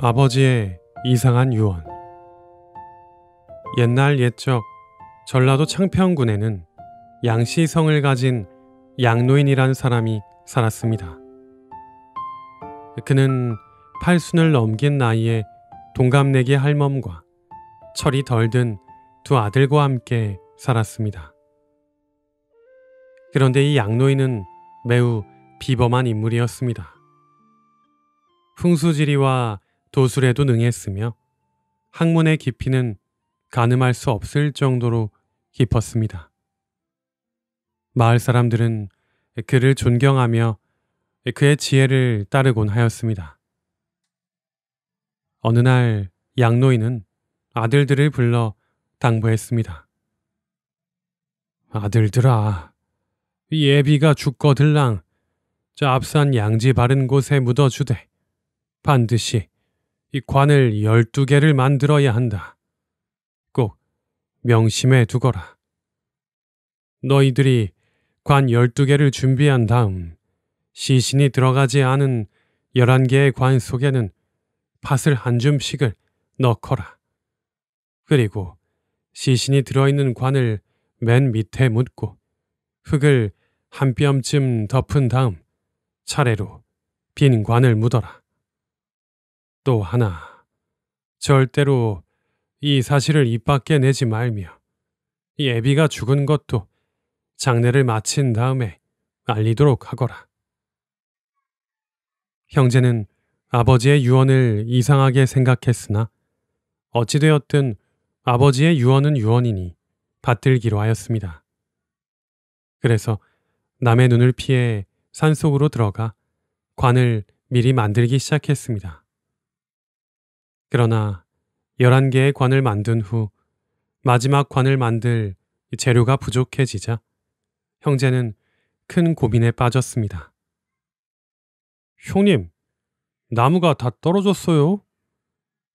아버지의 이상한 유언 옛날 옛적 전라도 창평군에는 양씨성을 가진 양노인이라 사람이 살았습니다. 그는 팔순을 넘긴 나이에 동갑내기 할멈과 철이 덜든 두 아들과 함께 살았습니다. 그런데 이 양노인은 매우 비범한 인물이었습니다. 풍수지리와 도술에도 능했으며 학문의 깊이는 가늠할 수 없을 정도로 깊었습니다. 마을 사람들은 그를 존경하며 그의 지혜를 따르곤 하였습니다. 어느 날 양노인은 아들들을 불러 당부했습니다. 아들들아, 예비가 죽거들랑 저앞산 양지 바른 곳에 묻어주되 반드시 이 관을 12개를 만들어야 한다. 꼭 명심해 두거라. 너희들이 관 12개를 준비한 다음 시신이 들어가지 않은 11개의 관 속에는 팥을 한 줌씩을 넣거라. 그리고 시신이 들어있는 관을 맨 밑에 묻고 흙을 한 뼘쯤 덮은 다음 차례로 빈 관을 묻어라. 또 하나, 절대로 이 사실을 입 밖에 내지 말며 이 애비가 죽은 것도 장례를 마친 다음에 알리도록 하거라. 형제는 아버지의 유언을 이상하게 생각했으나 어찌되었든 아버지의 유언은 유언이니 받들기로 하였습니다. 그래서 남의 눈을 피해 산속으로 들어가 관을 미리 만들기 시작했습니다. 그러나 11개의 관을 만든 후 마지막 관을 만들 재료가 부족해지자 형제는 큰 고민에 빠졌습니다. 형님, 나무가 다 떨어졌어요.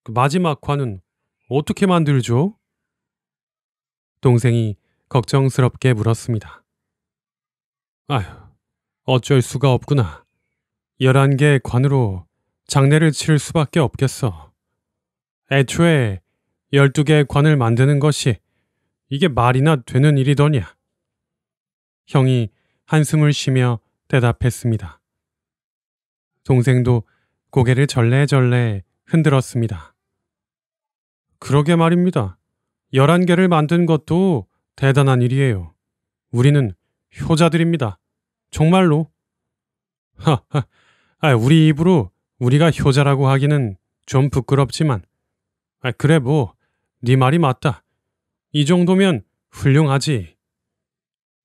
그 마지막 관은 어떻게 만들죠? 동생이 걱정스럽게 물었습니다. 아휴, 어쩔 수가 없구나. 1 1 개의 관으로 장례를 치를 수밖에 없겠어. 애초에 12개의 관을 만드는 것이 이게 말이나 되는 일이더냐. 형이 한숨을 쉬며 대답했습니다. 동생도 고개를 절레절레 흔들었습니다. 그러게 말입니다. 11개를 만든 것도 대단한 일이에요. 우리는 효자들입니다. 정말로. 하하, 아, 우리 입으로 우리가 효자라고 하기는 좀 부끄럽지만 아, 그래 뭐. 네 말이 맞다. 이 정도면 훌륭하지.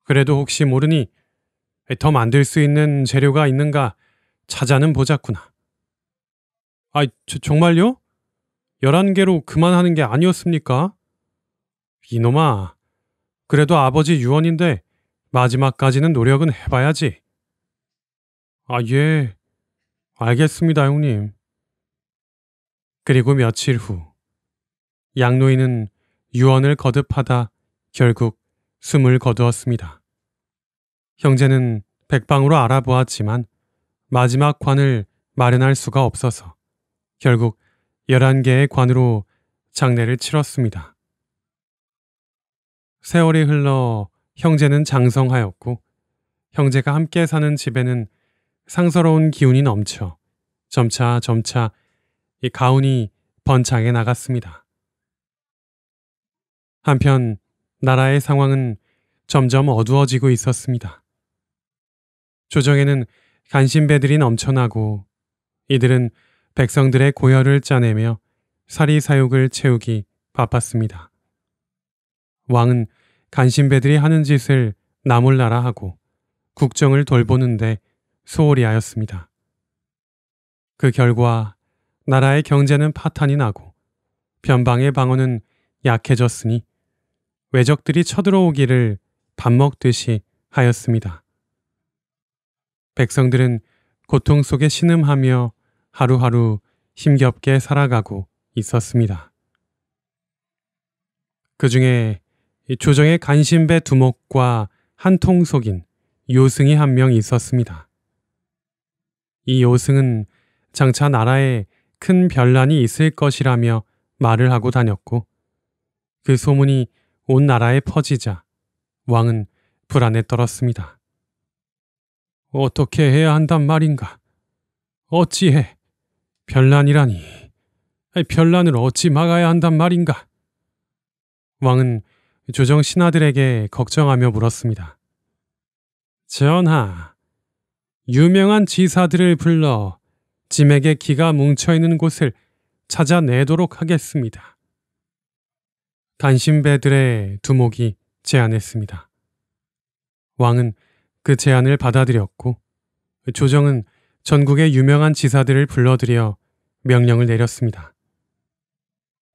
그래도 혹시 모르니 더 만들 수 있는 재료가 있는가 찾아는 보자꾸나. 아, 저, 정말요? 11개로 그만하는 게 아니었습니까? 이놈아, 그래도 아버지 유언인데 마지막까지는 노력은 해봐야지. 아, 예. 알겠습니다, 형님. 그리고 며칠 후. 양노인은 유언을 거듭하다 결국 숨을 거두었습니다. 형제는 백방으로 알아보았지만 마지막 관을 마련할 수가 없어서 결국 11개의 관으로 장례를 치렀습니다. 세월이 흘러 형제는 장성하였고 형제가 함께 사는 집에는 상서로운 기운이 넘쳐 점차 점차 이 가운이 번창해 나갔습니다. 한편 나라의 상황은 점점 어두워지고 있었습니다. 조정에는 간신배들이 넘쳐나고 이들은 백성들의 고열을 짜내며 사리사욕을 채우기 바빴습니다. 왕은 간신배들이 하는 짓을 나몰라라 하고 국정을 돌보는데 소홀히 하였습니다. 그 결과 나라의 경제는 파탄이 나고 변방의 방어는 약해졌으니 외적들이 쳐들어오기를 밥 먹듯이 하였습니다. 백성들은 고통 속에 신음하며 하루하루 힘겹게 살아가고 있었습니다. 그 중에 조정의 간신배 두목과 한통 속인 요승이 한 명 있었습니다. 이 요승은 장차 나라에 큰 변란이 있을 것이라며 말을 하고 다녔고 그 소문이 온 나라에 퍼지자 왕은 불안에 떨었습니다. 어떻게 해야 한단 말인가? 어찌해? 별난이라니. 별난을 어찌 막아야 한단 말인가? 왕은 조정 신하들에게 걱정하며 물었습니다. 전하, 유명한 지사들을 불러 짐에게 기가 뭉쳐있는 곳을 찾아내도록 하겠습니다. 간신배들의 두목이 제안했습니다. 왕은 그 제안을 받아들였고 조정은 전국의 유명한 지사들을 불러들여 명령을 내렸습니다.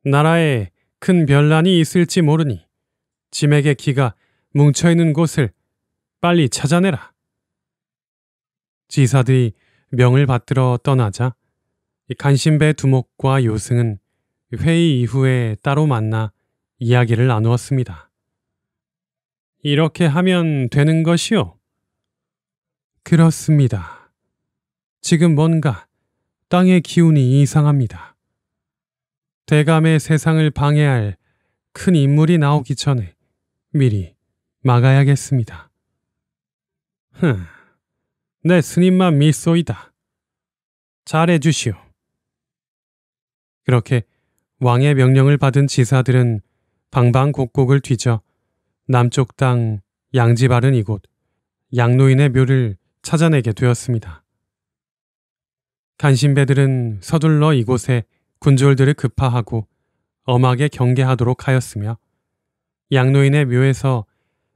나라에 큰변란이 있을지 모르니 짐에게 기가 뭉쳐있는 곳을 빨리 찾아내라. 지사들이 명을 받들어 떠나자 간신배 두목과 요승은 회의 이후에 따로 만나 이야기를 나누었습니다. 이렇게 하면 되는 것이요? 그렇습니다. 지금 뭔가 땅의 기운이 이상합니다. 대감의 세상을 방해할 큰 인물이 나오기 전에 미리 막아야겠습니다. 흠, 내 스님만 미소이다 잘해주시오. 그렇게 왕의 명령을 받은 지사들은 방방곡곡을 뒤져 남쪽 땅 양지 바른 이곳 양노인의 묘를 찾아내게 되었습니다. 간신배들은 서둘러 이곳에 군졸들을 급파하고 엄하게 경계하도록 하였으며 양노인의 묘에서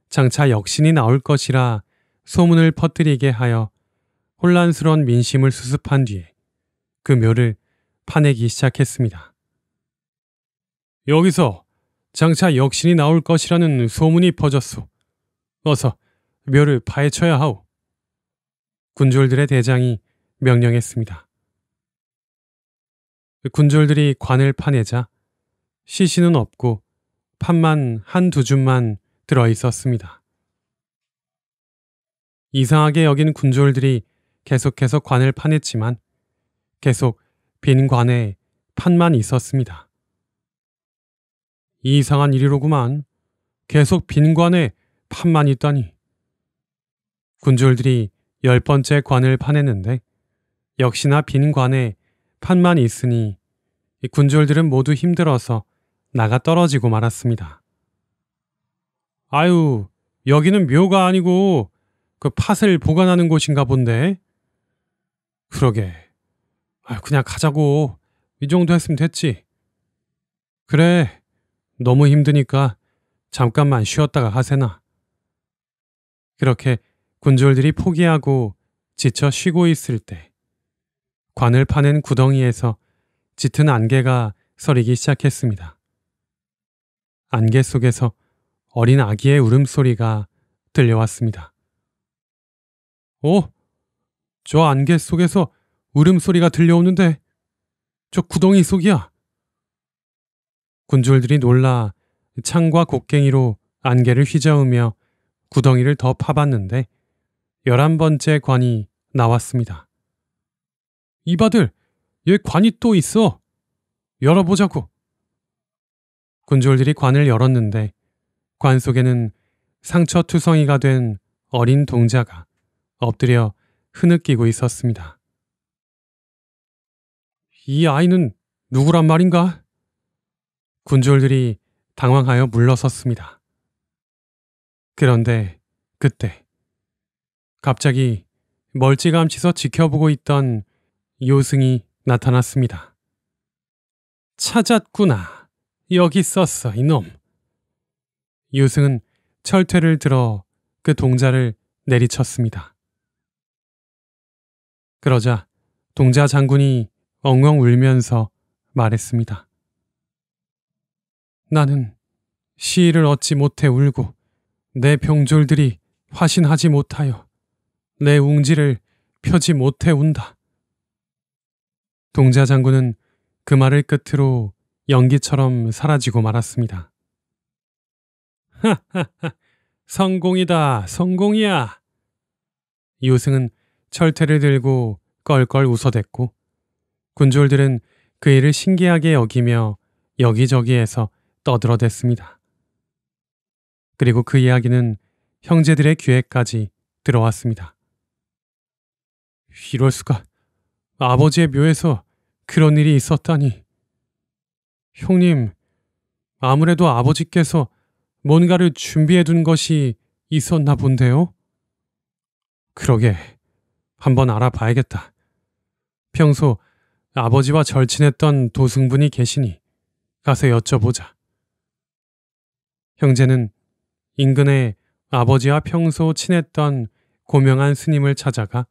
장차 역신이 나올 것이라 소문을 퍼뜨리게 하여 혼란스러운 민심을 수습한 뒤에 그 묘를 파내기 시작했습니다. 여기서 장차 역신이 나올 것이라는 소문이 퍼졌소. 어서 묘를 파헤쳐야 하오. 군졸들의 대장이 명령했습니다. 군졸들이 관을 파내자 시신은 없고 판만 한 두 줌만 들어 있었습니다. 이상하게 여긴 군졸들이 계속해서 관을 파냈지만 계속 빈 관에 판만 있었습니다. 이상한 일이로구만. 계속 빈관에 판만 있다니. 군졸들이 열 번째 관을 파냈는데 역시나 빈관에 판만 있으니 군졸들은 모두 힘들어서 나가 떨어지고 말았습니다. 아유, 여기는 묘가 아니고 그 팥을 보관하는 곳인가 본데. 그러게. 아 그냥 가자고. 이 정도 했으면 됐지. 그래, 너무 힘드니까 잠깐만 쉬었다가 하세나. 그렇게 군졸들이 포기하고 지쳐 쉬고 있을 때 관을 파낸 구덩이에서 짙은 안개가 서리기 시작했습니다. 안개 속에서 어린 아기의 울음소리가 들려왔습니다. 오! 어? 저 안개 속에서 울음소리가 들려오는데 저 구덩이 속이야! 군졸들이 놀라 창과 곡괭이로 안개를 휘저으며 구덩이를 더 파봤는데 열한 번째 관이 나왔습니다. 이바들, 얘 관이 또 있어. 열어보자고. 군졸들이 관을 열었는데 관 속에는 상처투성이가 된 어린 동자가 엎드려 흐느끼고 있었습니다. 이 아이는 누구란 말인가? 군졸들이 당황하여 물러섰습니다. 그런데 그때 갑자기 멀찌감치서 지켜보고 있던 요승이 나타났습니다. 찾았구나. 여기 있었어, 이놈. 요승은 철퇴를 들어 그 동자를 내리쳤습니다. 그러자 동자 장군이 엉엉 울면서 말했습니다. 나는 시를 얻지 못해 울고 내 병졸들이 화신하지 못하여 내 웅지를 펴지 못해 운다. 동자 장군은 그 말을 끝으로 연기처럼 사라지고 말았습니다. 하하하, 성공이다, 성공이야. 이승은 철퇴를 들고 껄껄 웃어댔고 군졸들은 그 일을 신기하게 여기며 여기저기에서 떠들어댔습니다. 그리고 그 이야기는 형제들의 귀에까지 들어왔습니다. 이럴 수가 아버지의 묘에서 그런 일이 있었다니. 형님, 아무래도 아버지께서 뭔가를 준비해 둔 것이 있었나 본데요? 그러게, 한번 알아봐야겠다. 평소 아버지와 절친했던 도승분이 계시니 가서 여쭤보자. 형제는 인근에 아버지와 평소 친했던 고명한 스님을 찾아가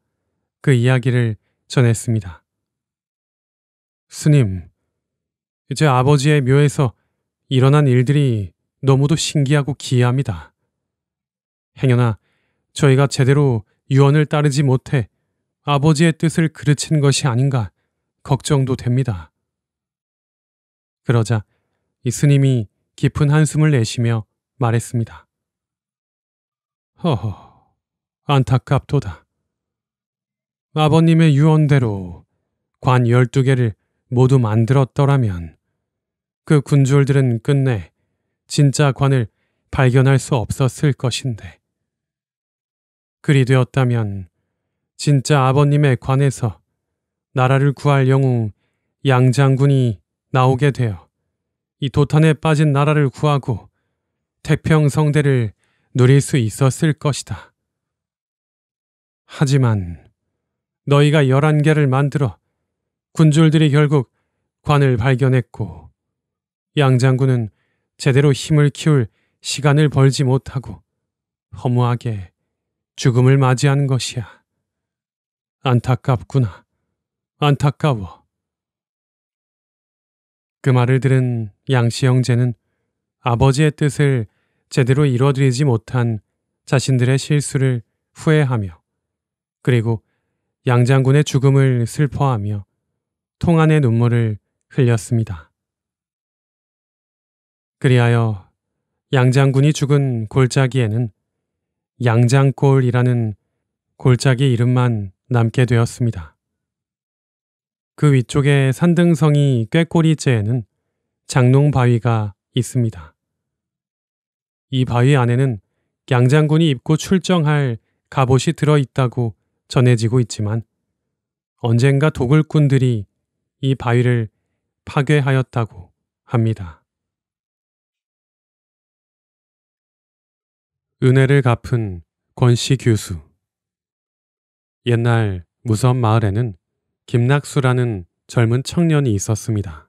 그 이야기를 전했습니다. 스님, 제 아버지의 묘에서 일어난 일들이 너무도 신기하고 기이합니다. 행여나 저희가 제대로 유언을 따르지 못해 아버지의 뜻을 그르친 것이 아닌가 걱정도 됩니다. 그러자 이 스님이 깊은 한숨을 내쉬며 말했습니다. 허허, 안타깝도다. 아버님의 유언대로 관 12개를 모두 만들었더라면 그 군졸들은 끝내 진짜 관을 발견할 수 없었을 것인데 그리 되었다면 진짜 아버님의 관에서 나라를 구할 영웅 양장군이 나오게 되어 이 도탄에 빠진 나라를 구하고 태평성대를 누릴 수 있었을 것이다. 하지만 너희가 열한 개를 만들어 군졸들이 결국 관을 발견했고 양장군은 제대로 힘을 키울 시간을 벌지 못하고 허무하게 죽음을 맞이한 것이야. 안타깝구나. 안타까워. 그 말을 들은 양씨 형제는 아버지의 뜻을 제대로 이뤄드리지 못한 자신들의 실수를 후회하며 그리고 양 장군의 죽음을 슬퍼하며 통안의 눈물을 흘렸습니다. 그리하여 양 장군이 죽은 골짜기에는 양장골이라는 골짜기 이름만 남게 되었습니다. 그 위쪽의 산등성이 꾀꼬리째에는 장농 바위가 있습니다. 이 바위 안에는 양장군이 입고 출정할 갑옷이 들어 있다고 전해지고 있지만 언젠가 도굴꾼들이 이 바위를 파괴하였다고 합니다. 은혜를 갚은 권씨 교수 옛날 무선 마을에는 김낙수라는 젊은 청년이 있었습니다.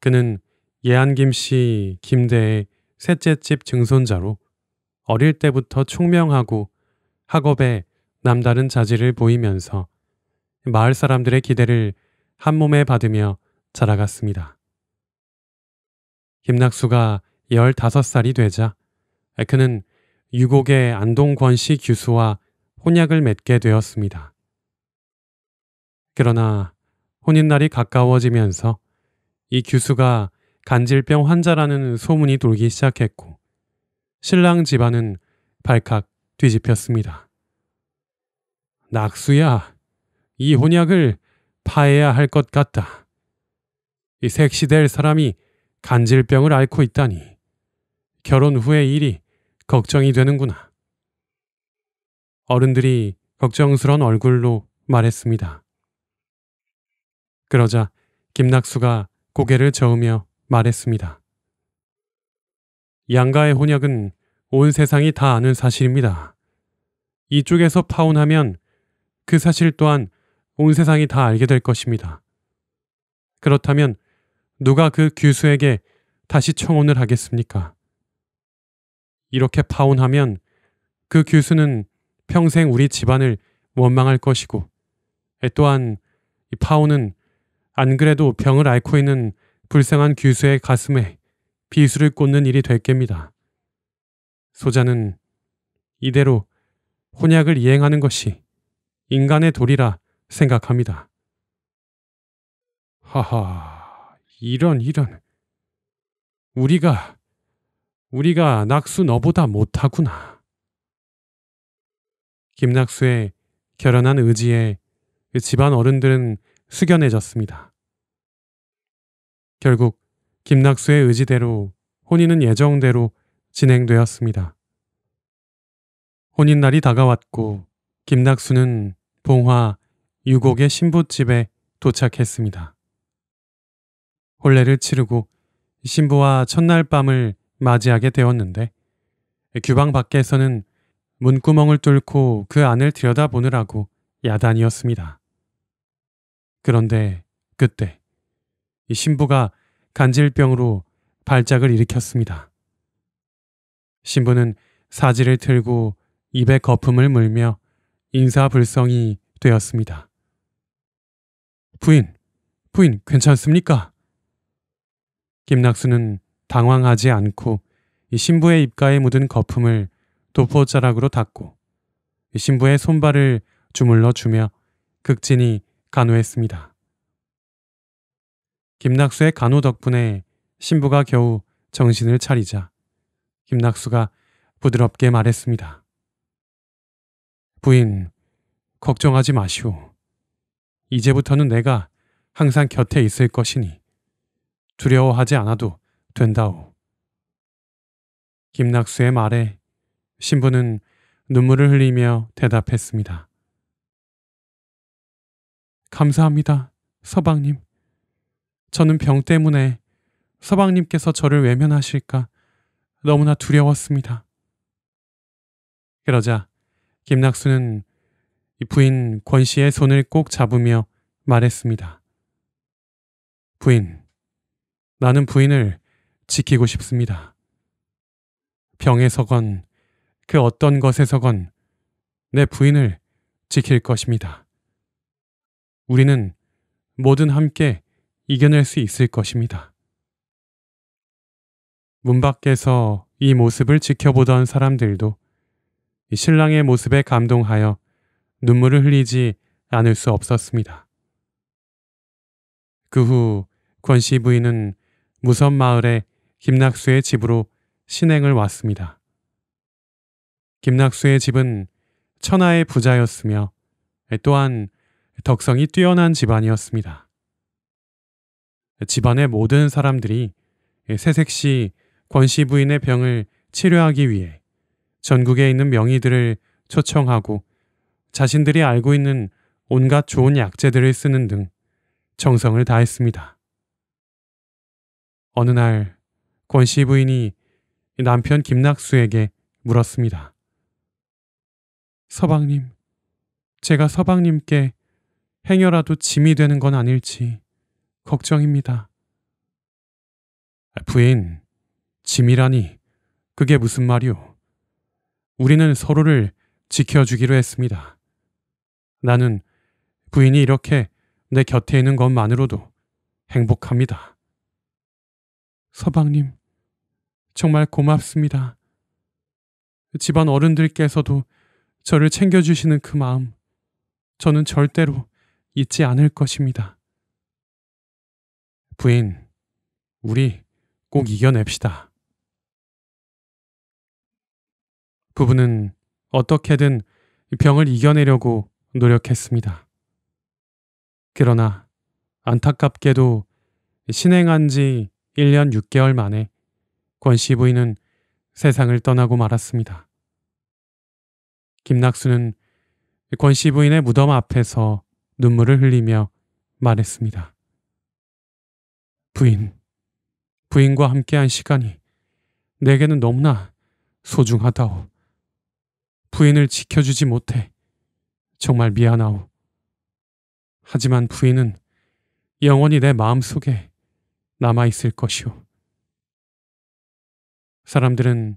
그는 예한김 씨 김대의 셋째 집 증손자로 어릴 때부터 총명하고 학업에 남다른 자질을 보이면서 마을 사람들의 기대를 한 몸에 받으며 자라갔습니다. 김낙수가 15살이 되자 그는 유곡의 안동권 씨 규수와 혼약을 맺게 되었습니다. 그러나 혼인날이 가까워지면서 이 규수가 간질병 환자라는 소문이 돌기 시작했고 신랑 집안은 발칵 뒤집혔습니다. 낙수야, 이 혼약을 파해야 할 것 같다. 이 색시될 사람이 간질병을 앓고 있다니 결혼 후의 일이 걱정이 되는구나. 어른들이 걱정스런 얼굴로 말했습니다. 그러자 김낙수가 고개를 저으며 말했습니다. 양가의 혼약은 온 세상이 다 아는 사실입니다. 이쪽에서 파혼하면 그 사실 또한 온 세상이 다 알게 될 것입니다. 그렇다면 누가 그 규수에게 다시 청혼을 하겠습니까? 이렇게 파혼하면 그 규수는 평생 우리 집안을 원망할 것이고 또한 파혼은 안 그래도 병을 앓고 있는 불쌍한 규수의 가슴에 비수를 꽂는 일이 됐겠습니다. 소자는 이대로 혼약을 이행하는 것이 인간의 도리라 생각합니다. 하하, 이런 이런. 우리가, 우리가 낙수 너보다 못하구나. 김낙수의 결연한 의지에 집안 어른들은 숙연해졌습니다. 결국 김낙수의 의지대로 혼인은 예정대로 진행되었습니다. 혼인날이 다가왔고 김낙수는 봉화 유곡의 신부집에 도착했습니다. 혼례를 치르고 신부와 첫날 밤을 맞이하게 되었는데 규방 밖에서는 문구멍을 뚫고 그 안을 들여다보느라고 야단이었습니다. 그런데 그때 이 신부가 간질병으로 발작을 일으켰습니다. 신부는 사지를 틀고 입에 거품을 물며 인사불성이 되었습니다. 부인, 부인, 괜찮습니까? 김낙수는 당황하지 않고 이 신부의 입가에 묻은 거품을 도포자락으로 닦고 이 신부의 손발을 주물러 주며 극진히 간호했습니다. 김낙수의 간호 덕분에 신부가 겨우 정신을 차리자 김낙수가 부드럽게 말했습니다. 부인, 걱정하지 마시오. 이제부터는 내가 항상 곁에 있을 것이니 두려워하지 않아도 된다오. 김낙수의 말에 신부는 눈물을 흘리며 대답했습니다. 감사합니다, 서방님. 저는 병 때문에 서방님께서 저를 외면하실까 너무나 두려웠습니다. 그러자 김낙수는 부인 권 씨의 손을 꼭 잡으며 말했습니다. 부인, 나는 부인을 지키고 싶습니다. 병에서건 그 어떤 것에서건 내 부인을 지킬 것입니다. 우리는 모든 함께 이겨낼 수 있을 것입니다. 문 밖에서 이 모습을 지켜보던 사람들도 신랑의 모습에 감동하여 눈물을 흘리지 않을 수 없었습니다. 그 후 권씨 부인은 무선 마을의 김낙수의 집으로 신행을 왔습니다. 김낙수의 집은 천하의 부자였으며 또한 덕성이 뛰어난 집안이었습니다. 집안의 모든 사람들이 새색시권씨 부인의 병을 치료하기 위해 전국에 있는 명의들을 초청하고 자신들이 알고 있는 온갖 좋은 약재들을 쓰는 등 정성을 다했습니다. 어느 날권씨 부인이 남편 김낙수에게 물었습니다. 서방님, 제가 서방님께 행여라도 짐이 되는 건 아닐지 걱정입니다. 부인, 짐이라니, 그게 무슨 말이오? 우리는 서로를 지켜주기로 했습니다. 나는 부인이 이렇게 내 곁에 있는 것만으로도 행복합니다. 서방님, 정말 고맙습니다. 집안 어른들께서도 저를 챙겨주시는 그 마음, 저는 절대로 잊지 않을 것입니다. 부인, 우리 꼭 이겨냅시다. 부부는 어떻게든 병을 이겨내려고 노력했습니다. 그러나 안타깝게도 신행한 지 1년 6개월 만에 권씨 부인은 세상을 떠나고 말았습니다. 김낙수는 권씨 부인의 무덤 앞에서 눈물을 흘리며 말했습니다. 부인, 부인과 함께한 시간이 내게는 너무나 소중하다오. 부인을 지켜주지 못해 정말 미안하오. 하지만 부인은 영원히 내 마음속에 남아있을 것이오. 사람들은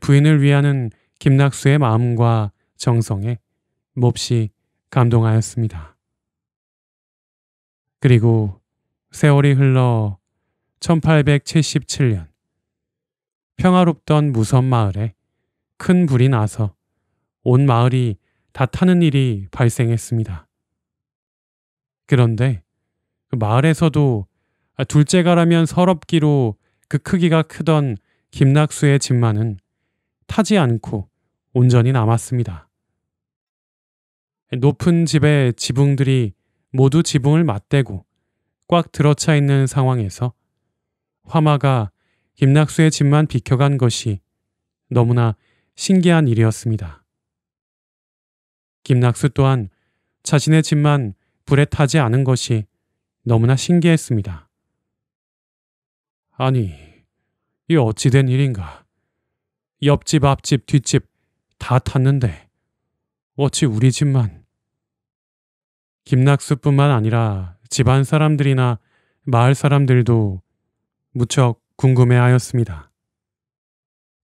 부인을 위하는 김낙수의 마음과 정성에 몹시 감동하였습니다. 그리고 세월이 흘러 1877년 평화롭던 무선 마을에 큰 불이 나서 온 마을이 다 타는 일이 발생했습니다. 그런데 그 마을에서도 둘째가라면 서럽기로 그 크기가 크던 김낙수의 집만은 타지 않고 온전히 남았습니다. 높은 집의 지붕들이 모두 지붕을 맞대고 꽉 들어차 있는 상황에서 화마가 김낙수의 집만 비켜간 것이 너무나 신기한 일이었습니다. 김낙수 또한 자신의 집만 불에 타지 않은 것이 너무나 신기했습니다. 아니, 이 어찌된 일인가? 옆집, 앞집, 뒷집 다 탔는데 어찌 우리 집만 김낙수뿐만 아니라 집안 사람들이나 마을 사람들도 무척 궁금해하였습니다.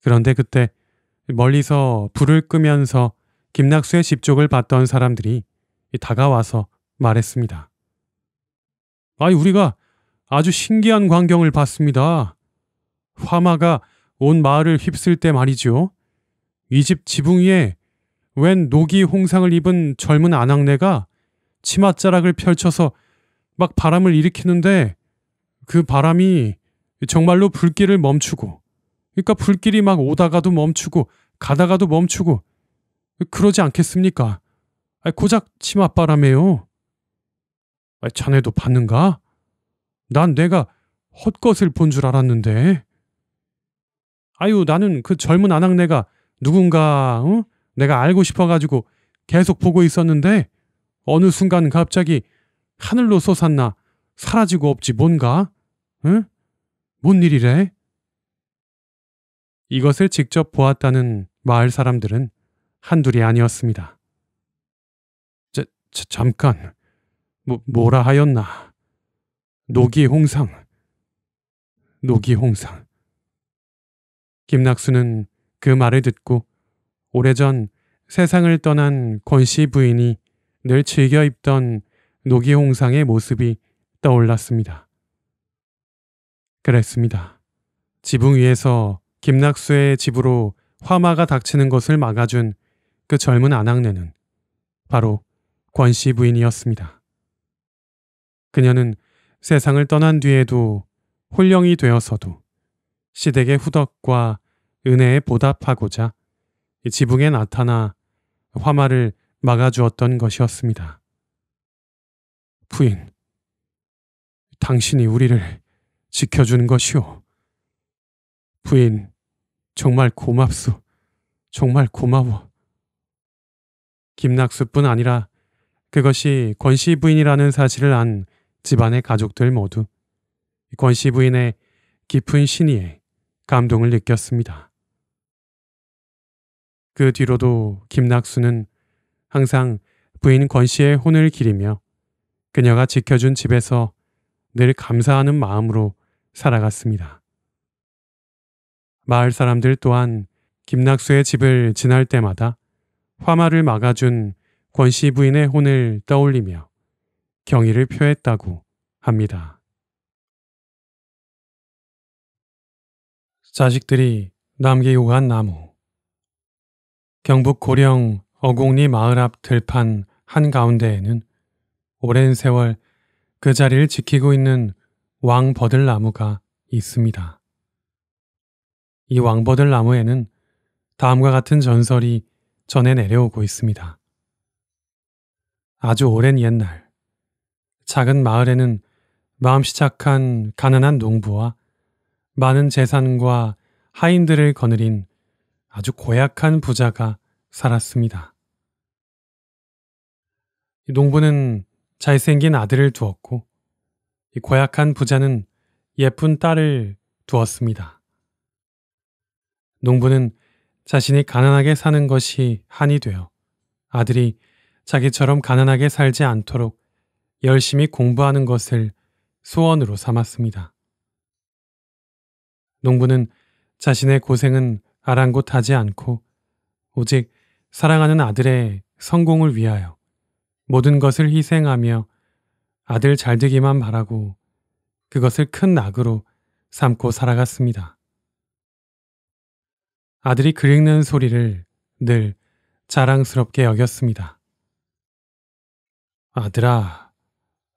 그런데 그때 멀리서 불을 끄면서 김낙수의 집 쪽을 봤던 사람들이 다가와서 말했습니다. 아이 우리가 아주 신기한 광경을 봤습니다. 화마가 온 마을을 휩쓸 때 말이죠. 이 집 지붕 위에 웬 녹이 홍상을 입은 젊은 아낙네가 치맛자락을 펼쳐서 막 바람을 일으키는데 그 바람이 정말로 불길을 멈추고 그러니까 불길이 막 오다가도 멈추고 가다가도 멈추고 그러지 않겠습니까? 아이 고작 치맛바람에요. 아이 자네도 봤는가? 난 내가 헛것을 본 줄 알았는데. 아유 나는 그 젊은 아낙네가 누군가 응? 내가 알고 싶어가지고 계속 보고 있었는데 어느 순간 갑자기 하늘로 솟았나 사라지고 없지 뭔가? 응? 뭔 일이래? 이것을 직접 보았다는 마을 사람들은 한둘이 아니었습니다. 자, 자, 잠깐, 뭐, 뭐라 하였나? 노기 홍상, 노기 홍상. 김낙수는 그 말을 듣고 오래전 세상을 떠난 권씨 부인이 늘 즐겨 입던 노기홍상의 모습이 떠올랐습니다. 그랬습니다. 지붕 위에서 김낙수의 집으로 화마가 닥치는 것을 막아준 그 젊은 안악네는 바로 권씨 부인이었습니다. 그녀는 세상을 떠난 뒤에도 홀령이 되어서도 시댁의 후덕과 은혜에 보답하고자 지붕에 나타나 화마를 막아주었던 것이었습니다. 부인 당신이 우리를 지켜주는 것이오. 부인 정말 고맙소. 정말 고마워. 김낙수뿐 아니라 그것이 권씨 부인이라는 사실을 안 집안의 가족들 모두 권씨 부인의 깊은 신의에 감동을 느꼈습니다. 그 뒤로도 김낙수는 항상 부인 권씨의 혼을 기리며 그녀가 지켜준 집에서 늘 감사하는 마음으로 살아갔습니다. 마을 사람들 또한 김낙수의 집을 지날 때마다 화마를 막아준 권씨 부인의 혼을 떠올리며 경의를 표했다고 합니다. 자식들이 남기 요한 나무 경북 고령 어곡리 마을 앞 들판 한가운데에는 오랜 세월 그 자리를 지키고 있는 왕 버들나무가 있습니다. 이왕 버들나무에는 다음과 같은 전설이 전해 내려오고 있습니다. 아주 오랜 옛날, 작은 마을에는 마음씨 착한 가난한 농부와 많은 재산과 하인들을 거느린 아주 고약한 부자가 살았습니다. 농부는 잘생긴 아들을 두었고 이 고약한 부자는 예쁜 딸을 두었습니다. 농부는 자신이 가난하게 사는 것이 한이 되어 아들이 자기처럼 가난하게 살지 않도록 열심히 공부하는 것을 소원으로 삼았습니다. 농부는 자신의 고생은 아랑곳하지 않고 오직 사랑하는 아들의 성공을 위하여 모든 것을 희생하며 아들 잘 되기만 바라고 그것을 큰 낙으로 삼고 살아갔습니다. 아들이 글 읽는 소리를 늘 자랑스럽게 여겼습니다. 아들아,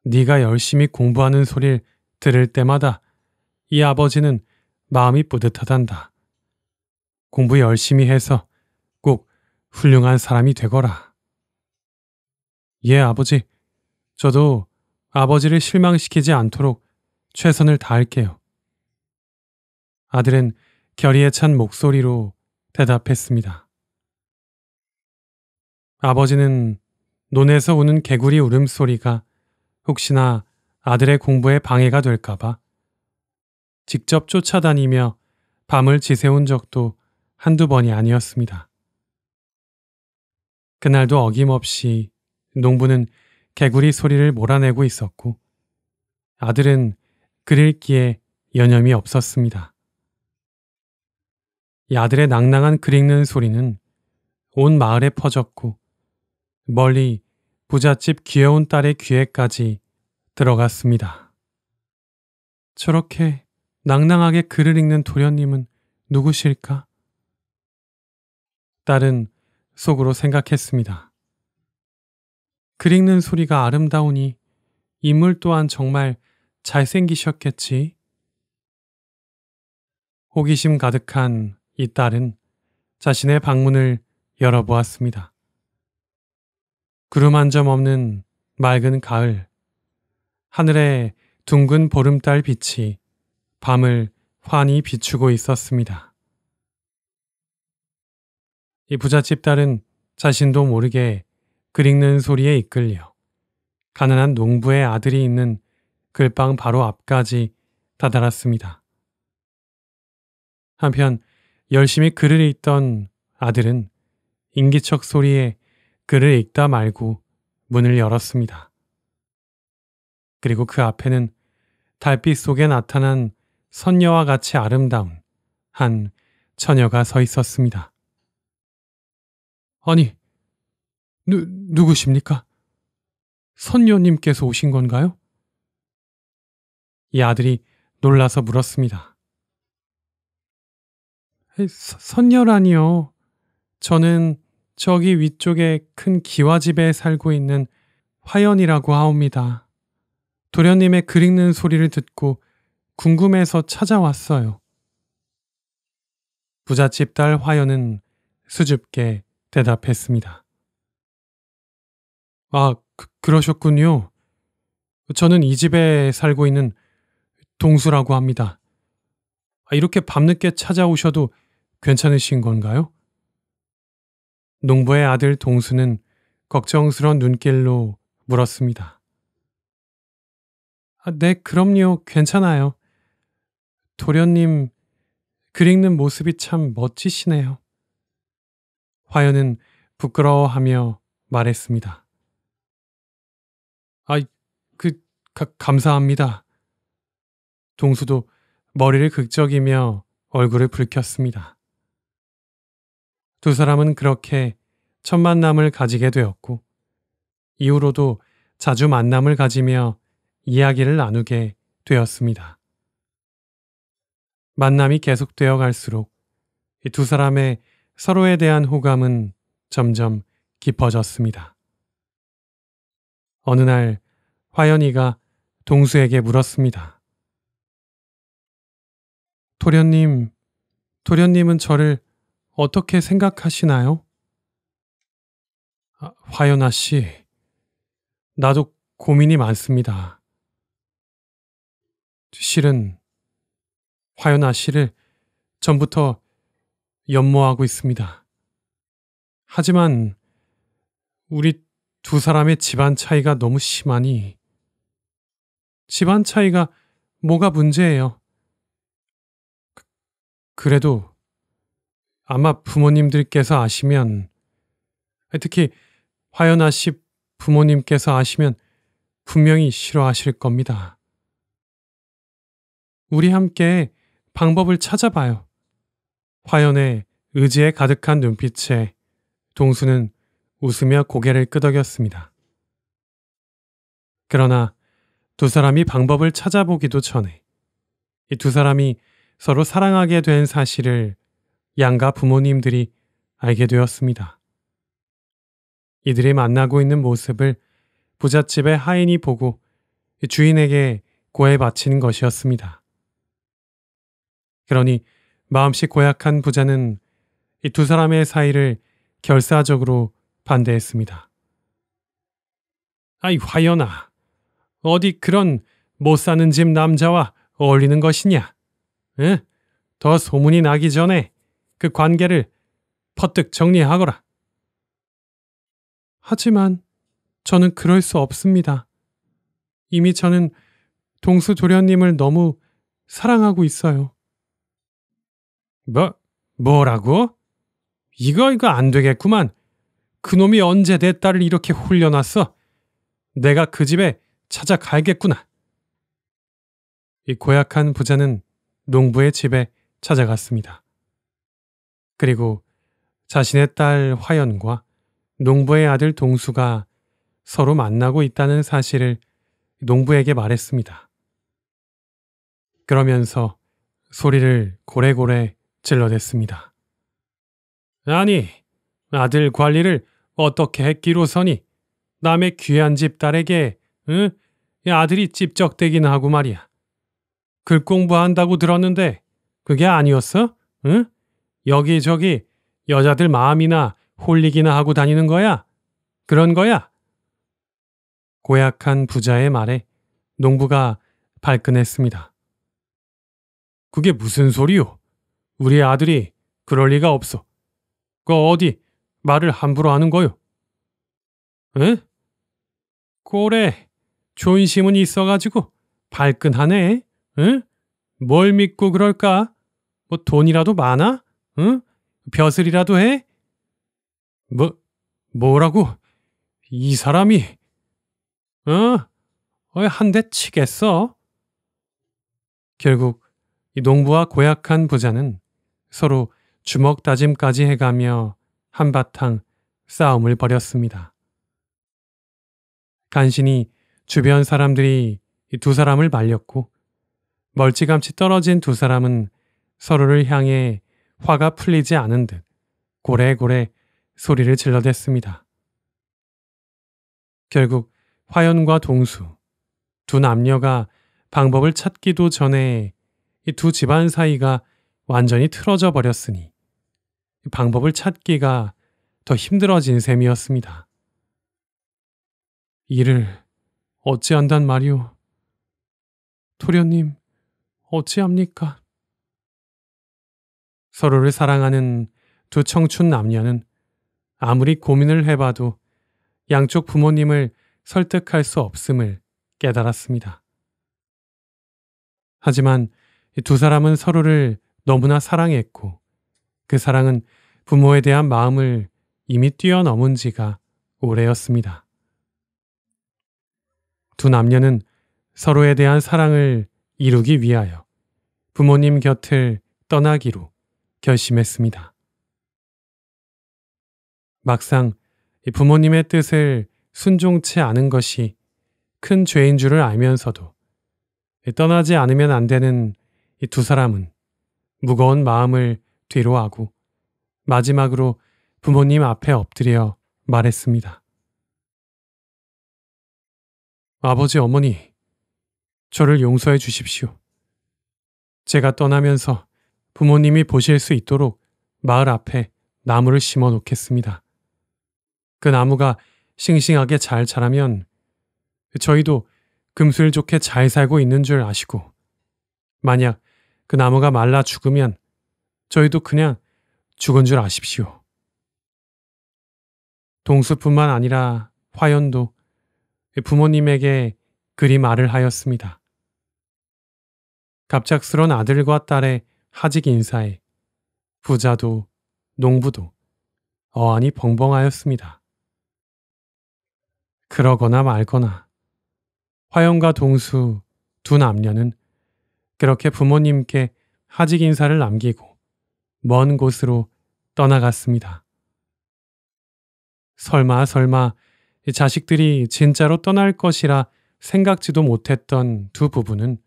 네가 열심히 공부하는 소리를 들을 때마다 이 아버지는 마음이 뿌듯하단다. 공부 열심히 해서 꼭 훌륭한 사람이 되거라. 예, 아버지. 저도 아버지를 실망시키지 않도록 최선을 다할게요. 아들은 결의에 찬 목소리로 대답했습니다. 아버지는 논에서 우는 개구리 울음소리가 혹시나 아들의 공부에 방해가 될까봐 직접 쫓아다니며 밤을 지새운 적도 한두 번이 아니었습니다. 그날도 어김없이 농부는 개구리 소리를 몰아내고 있었고 아들은 그 읽기에 여념이 없었습니다. 이 아들의 낭낭한 그릭는 소리는 온 마을에 퍼졌고 멀리 부잣집 귀여운 딸의 귀에까지 들어갔습니다. 저렇게 낭낭하게 글을 읽는 도련님은 누구실까? 딸은 속으로 생각했습니다. 글 읽는 소리가 아름다우니 인물 또한 정말 잘생기셨겠지. 호기심 가득한 이 딸은 자신의 방문을 열어보았습니다. 구름 한 점 없는 맑은 가을, 하늘에 둥근 보름달 빛이 밤을 환히 비추고 있었습니다. 이 부잣집 딸은 자신도 모르게 글 읽는 소리에 이끌려 가난한 농부의 아들이 있는 글방 바로 앞까지 다다랐습니다. 한편 열심히 글을 읽던 아들은 인기척 소리에 글을 읽다 말고 문을 열었습니다. 그리고 그 앞에는 달빛 속에 나타난 선녀와 같이 아름다운 한 처녀가 서 있었습니다. 아니, 누, 누구십니까? 선녀님께서 오신 건가요? 이 아들이 놀라서 물었습니다. 서, 선녀라니요. 저는 저기 위쪽에 큰 기와집에 살고 있는 화연이라고 하옵니다. 도련님의 그 읽는 소리를 듣고 궁금해서 찾아왔어요. 부잣집 딸 화연은 수줍게 대답했습니다. 아, 그, 그러셨군요. 저는 이 집에 살고 있는 동수라고 합니다. 아, 이렇게 밤늦게 찾아오셔도 괜찮으신 건가요? 농부의 아들 동수는 걱정스러운 눈길로 물었습니다. 아, 네, 그럼요. 괜찮아요. 도련님, 글 읽는 모습이 참 멋지시네요. 화연은 부끄러워하며 말했습니다. 가, 감사합니다. 동수도 머리를 극적이며 얼굴을 붉혔습니다. 두 사람은 그렇게 첫 만남을 가지게 되었고 이후로도 자주 만남을 가지며 이야기를 나누게 되었습니다. 만남이 계속되어 갈수록 두 사람의 서로에 대한 호감은 점점 깊어졌습니다. 어느 날 화연이가 동수에게 물었습니다. 도련님, 도련님은 저를 어떻게 생각하시나요? 아, 화연아 씨, 나도 고민이 많습니다. 실은 화연아 씨를 전부터 연모하고 있습니다. 하지만 우리 두 사람의 집안 차이가 너무 심하니 집안 차이가 뭐가 문제예요? 그, 그래도 아마 부모님들께서 아시면 특히 화연아 씨 부모님께서 아시면 분명히 싫어하실 겁니다. 우리 함께 방법을 찾아봐요. 화연의 의지에 가득한 눈빛에 동수는 웃으며 고개를 끄덕였습니다. 그러나 두 사람이 방법을 찾아보기도 전에 이 두 사람이 서로 사랑하게 된 사실을 양가 부모님들이 알게 되었습니다. 이들이 만나고 있는 모습을 부잣집의 하인이 보고 주인에게 고해 바치는 것이었습니다. 그러니 마음씨 고약한 부자는 이 두 사람의 사이를 결사적으로 반대했습니다. 아이 화연아, 어디 그런 못 사는 집 남자와 어울리는 것이냐? 응? 더 소문이 나기 전에 그 관계를 퍼뜩 정리하거라. 하지만 저는 그럴 수 없습니다. 이미 저는 동수 도련님을 너무 사랑하고 있어요. 뭐, 뭐라고? 이거, 이거 안 되겠구만. 그놈이 언제 내 딸을 이렇게 홀려놨어? 내가 그 집에 찾아가야겠구나. 이 고약한 부자는 농부의 집에 찾아갔습니다. 그리고 자신의 딸 화연과 농부의 아들 동수가 서로 만나고 있다는 사실을 농부에게 말했습니다. 그러면서 소리를 고래고래 질러댔습니다. 아니, 아들 관리를 어떻게 했기로서니 남의 귀한 집 딸에게 응? 아들이 찝쩍대긴 하고 말이야. 글 공부한다고 들었는데 그게 아니었어? 응? 여기저기 여자들 마음이나 홀리기나 하고 다니는 거야? 그런 거야? 고약한 부자의 말에 농부가 발끈했습니다. 그게 무슨 소리요? 우리 아들이 그럴 리가 없어. 그 어디 말을 함부로 하는 거요? 응? 꼬래 존심은 있어가지고 발끈하네. 응? 뭘 믿고 그럴까? 뭐 돈이라도 많아? 응? 벼슬이라도 해? 뭐 뭐라고? 이 사람이 어? 한대 치겠어? 결국 이 농부와 고약한 부자는 서로 주먹 다짐까지 해가며 한바탕 싸움을 벌였습니다. 간신히 주변 사람들이 두 사람을 말렸고 멀찌감치 떨어진 두 사람은 서로를 향해 화가 풀리지 않은 듯 고래고래 소리를 질러댔습니다. 결국 화연과 동수 두 남녀가 방법을 찾기도 전에 두 집안 사이가 완전히 틀어져 버렸으니 방법을 찾기가 더 힘들어진 셈이었습니다. 이를 어찌한단 말이오. 토련님 어찌합니까? 서로를 사랑하는 두 청춘 남녀는 아무리 고민을 해봐도 양쪽 부모님을 설득할 수 없음을 깨달았습니다. 하지만 두 사람은 서로를 너무나 사랑했고 그 사랑은 부모에 대한 마음을 이미 뛰어넘은 지가 오래였습니다. 두 남녀는 서로에 대한 사랑을 이루기 위하여 부모님 곁을 떠나기로 결심했습니다. 막상 부모님의 뜻을 순종치 않은 것이 큰 죄인 줄을 알면서도 떠나지 않으면 안 되는 이두 사람은 무거운 마음을 뒤로하고 마지막으로 부모님 앞에 엎드려 말했습니다. 아버지, 어머니, 저를 용서해 주십시오. 제가 떠나면서 부모님이 보실 수 있도록 마을 앞에 나무를 심어 놓겠습니다. 그 나무가 싱싱하게 잘 자라면 저희도 금술 좋게 잘 살고 있는 줄 아시고 만약 그 나무가 말라 죽으면 저희도 그냥 죽은 줄 아십시오. 동수뿐만 아니라 화연도 부모님에게 그리 말을 하였습니다. 갑작스런 아들과 딸의 하직 인사에 부자도 농부도 어안이 벙벙하였습니다. 그러거나 말거나 화영과 동수 두 남녀는 그렇게 부모님께 하직 인사를 남기고 먼 곳으로 떠나갔습니다. 설마 설마 이 자식들이 진짜로 떠날 것이라 생각지도 못했던 두 부부는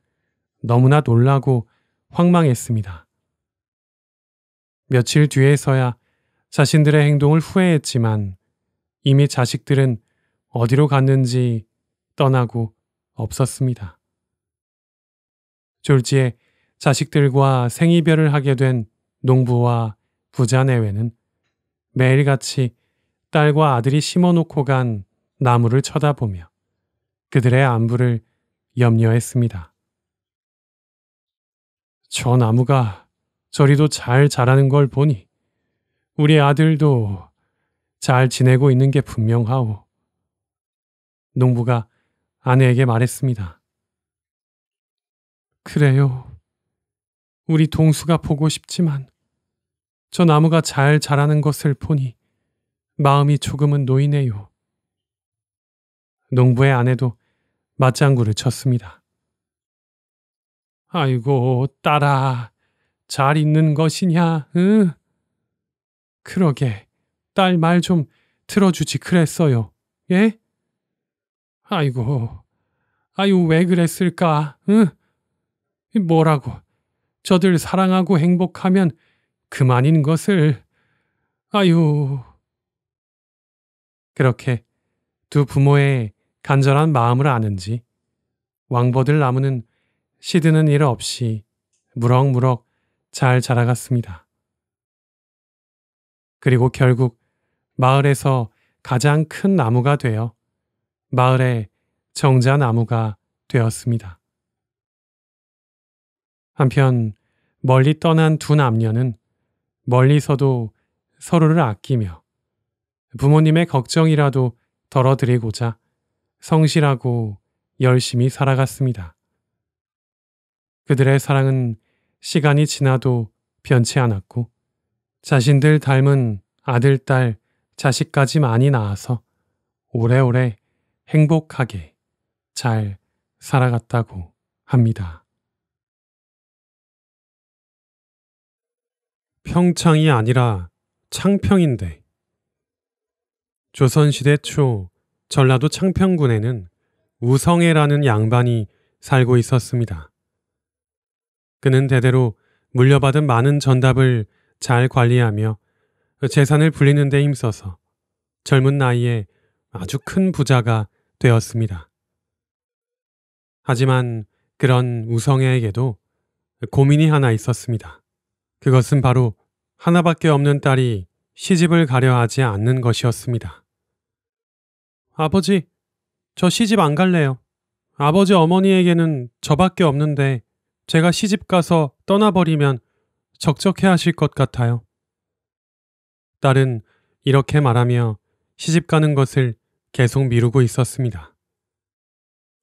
너무나 놀라고 황망했습니다. 며칠 뒤에서야 자신들의 행동을 후회했지만 이미 자식들은 어디로 갔는지 떠나고 없었습니다. 졸지에 자식들과 생이별을 하게 된 농부와 부자 내외는 매일같이 딸과 아들이 심어놓고 간 나무를 쳐다보며 그들의 안부를 염려했습니다. 저 나무가 저리도 잘 자라는 걸 보니 우리 아들도 잘 지내고 있는 게 분명하오. 농부가 아내에게 말했습니다. 그래요. 우리 동수가 보고 싶지만 저 나무가 잘 자라는 것을 보니 마음이 조금은 놓이네요. 농부의 아내도 맞장구를 쳤습니다. 아이고, 딸아, 잘 있는 것이냐, 응? 그러게, 딸 말 좀 틀어주지 그랬어요, 예? 아이고, 아유, 왜 그랬을까, 응? 뭐라고, 저들 사랑하고 행복하면 그만인 것을, 아유, 그렇게 두 부모의 간절한 마음을 아는지 왕버들 나무는 시드는 일 없이 무럭무럭 잘 자라갔습니다. 그리고 결국 마을에서 가장 큰 나무가 되어 마을의 정자나무가 되었습니다. 한편 멀리 떠난 두 남녀는 멀리서도 서로를 아끼며 부모님의 걱정이라도 덜어드리고자 성실하고 열심히 살아갔습니다. 그들의 사랑은 시간이 지나도 변치 않았고 자신들 닮은 아들, 딸, 자식까지 많이 낳아서 오래오래 행복하게 잘 살아갔다고 합니다. 평창이 아니라 창평인데 조선시대 초 전라도 창평군에는 우성애라는 양반이 살고 있었습니다. 그는 대대로 물려받은 많은 전답을 잘 관리하며 재산을 불리는 데 힘써서 젊은 나이에 아주 큰 부자가 되었습니다. 하지만 그런 우성애에게도 고민이 하나 있었습니다. 그것은 바로 하나밖에 없는 딸이 시집을 가려 하지 않는 것이었습니다. 아버지, 저 시집 안 갈래요. 아버지 어머니에게는 저밖에 없는데 제가 시집 가서 떠나버리면 적적해 하실 것 같아요. 딸은 이렇게 말하며 시집 가는 것을 계속 미루고 있었습니다.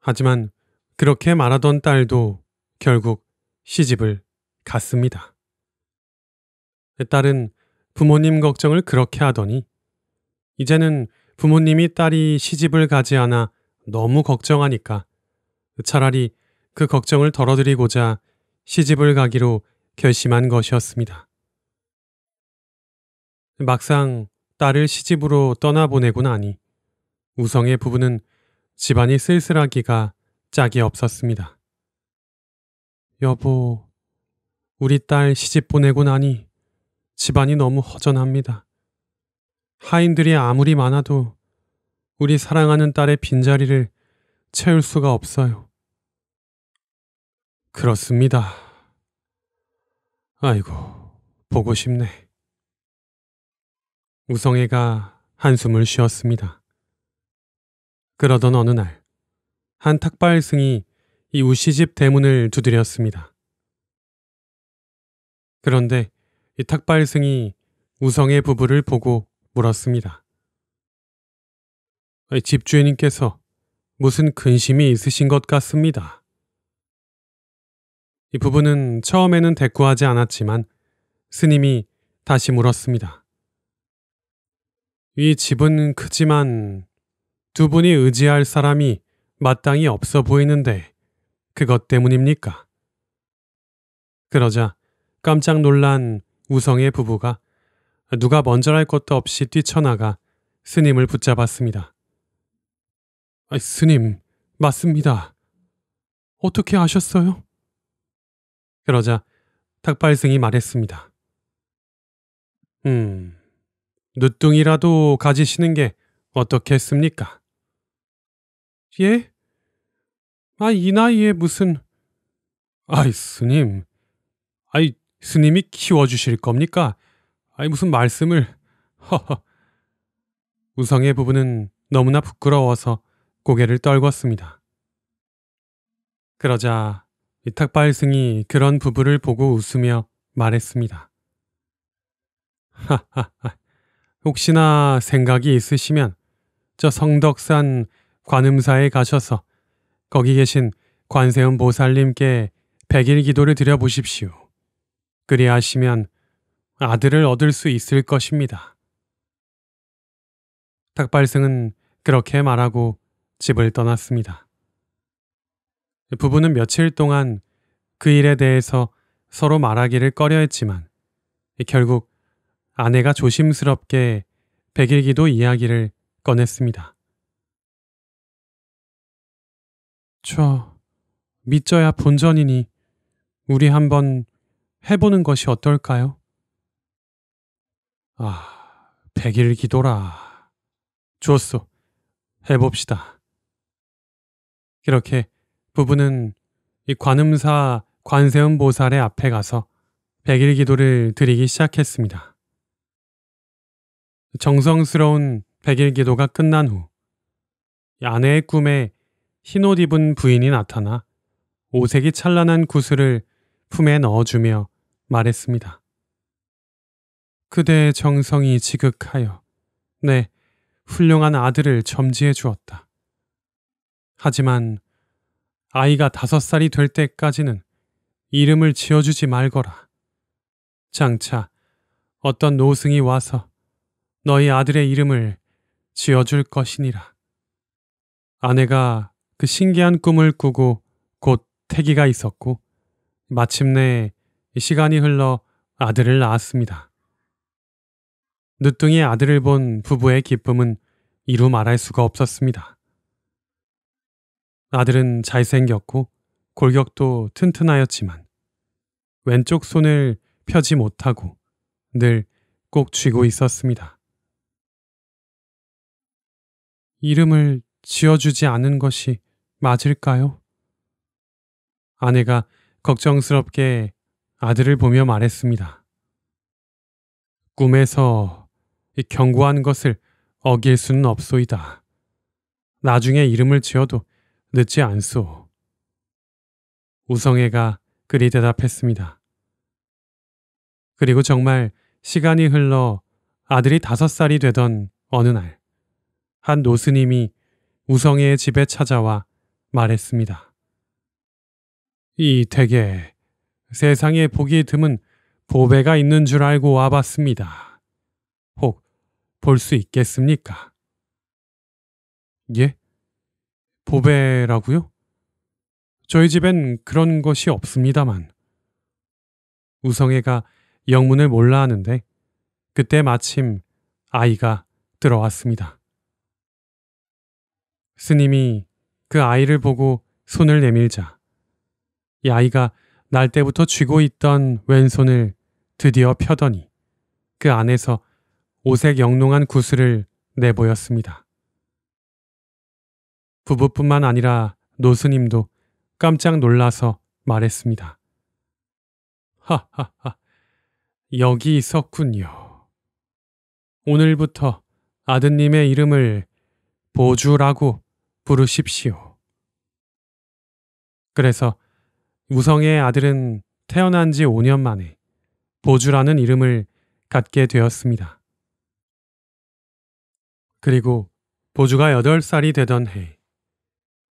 하지만 그렇게 말하던 딸도 결국 시집을 갔습니다. 딸은 부모님 걱정을 그렇게 하더니 이제는 부모님이 딸이 시집을 가지 않아 너무 걱정하니까 차라리 그 걱정을 덜어드리고자 시집을 가기로 결심한 것이었습니다. 막상 딸을 시집으로 떠나보내고 나니 우성의 부부는 집안이 쓸쓸하기가 짝이 없었습니다. 여보, 우리 딸 시집 보내고 나니 집안이 너무 허전합니다. 하인들이 아무리 많아도 우리 사랑하는 딸의 빈자리를 채울 수가 없어요. 그렇습니다. 아이고, 보고 싶네. 우성애가 한숨을 쉬었습니다. 그러던 어느 날, 한 탁발승이 이우시집 대문을 두드렸습니다. 그런데 이 탁발승이 우성애 부부를 보고 물었습니다. 집주인님께서 무슨 근심이 있으신 것 같습니다. 이 부분은 처음에는 대꾸하지 않았지만 스님이 다시 물었습니다. 이 집은 크지만 두 분이 의지할 사람이 마땅히 없어 보이는데 그것 때문입니까? 그러자 깜짝 놀란 우성의 부부가 누가 먼저랄 것도 없이 뛰쳐나가 스님을 붙잡았습니다. 아, 스님, 맞습니다. 어떻게 아셨어요? 그러자 탁발승이 말했습니다. 음, 늦둥이라도 가지시는 게 어떻겠습니까? 예? 아, 이 나이에 무슨... 아이, 스님. 아이, 스님이 키워주실 겁니까? 아니 무슨 말씀을 허허 우성의 부부는 너무나 부끄러워서 고개를 떨궜습니다. 그러자 위탁발승이 그런 부부를 보고 웃으며 말했습니다. 하하하 혹시나 생각이 있으시면 저 성덕산 관음사에 가셔서 거기 계신 관세음 보살님께 백일 기도를 드려보십시오. 그리하시면 아들을 얻을 수 있을 것입니다. 탁발승은 그렇게 말하고 집을 떠났습니다. 부부는 며칠 동안 그 일에 대해서 서로 말하기를 꺼려 했지만 결국 아내가 조심스럽게 백일기도 이야기를 꺼냈습니다. 저 믿져야 본전이니 우리 한번 해보는 것이 어떨까요? 아, 백일 기도라. 좋소. 해봅시다. 그렇게 부부는 이 관음사 관세음 보살의 앞에 가서 백일 기도를 드리기 시작했습니다. 정성스러운 백일 기도가 끝난 후 아내의 꿈에 흰옷 입은 부인이 나타나 오색이 찬란한 구슬을 품에 넣어주며 말했습니다. 그대의 정성이 지극하여 내 훌륭한 아들을 점지해 주었다. 하지만 아이가 다섯 살이 될 때까지는 이름을 지어주지 말거라. 장차 어떤 노승이 와서 너희 아들의 이름을 지어줄 것이니라. 아내가 그 신기한 꿈을 꾸고 곧 태기가 있었고 마침내 시간이 흘러 아들을 낳았습니다. 늦둥이 아들을 본 부부의 기쁨은 이루 말할 수가 없었습니다. 아들은 잘생겼고 골격도 튼튼하였지만 왼쪽 손을 펴지 못하고 늘 꼭 쥐고 있었습니다. 이름을 지어주지 않은 것이 맞을까요? 아내가 걱정스럽게 아들을 보며 말했습니다. 꿈에서 이 경고한 것을 어길 수는 없소이다. 나중에 이름을 지어도 늦지 않소. 우성애가 그리 대답했습니다. 그리고 정말 시간이 흘러 아들이 다섯 살이 되던 어느 날, 한 노스님이 우성애의 집에 찾아와 말했습니다. 이 댁에 세상에 복이 드문 보배가 있는 줄 알고 와봤습니다. 혹볼수 있겠습니까? 예? 보배라고요? 저희 집엔 그런 것이 없습니다만. 우성애가 영문을 몰라 하는데 그때 마침 아이가 들어왔습니다. 스님이 그 아이를 보고 손을 내밀자 이 아이가 날 때부터 쥐고 있던 왼손을 드디어 펴더니 그 안에서 오색 영롱한 구슬을 내보였습니다. 부부뿐만 아니라 노스님도 깜짝 놀라서 말했습니다. 하하하, 여기 있었군요. 오늘부터 아드님의 이름을 보주라고 부르십시오. 그래서 우성의 아들은 태어난 지 5년 만에 보주라는 이름을 갖게 되었습니다. 그리고 보주가 여덟 살이 되던 해,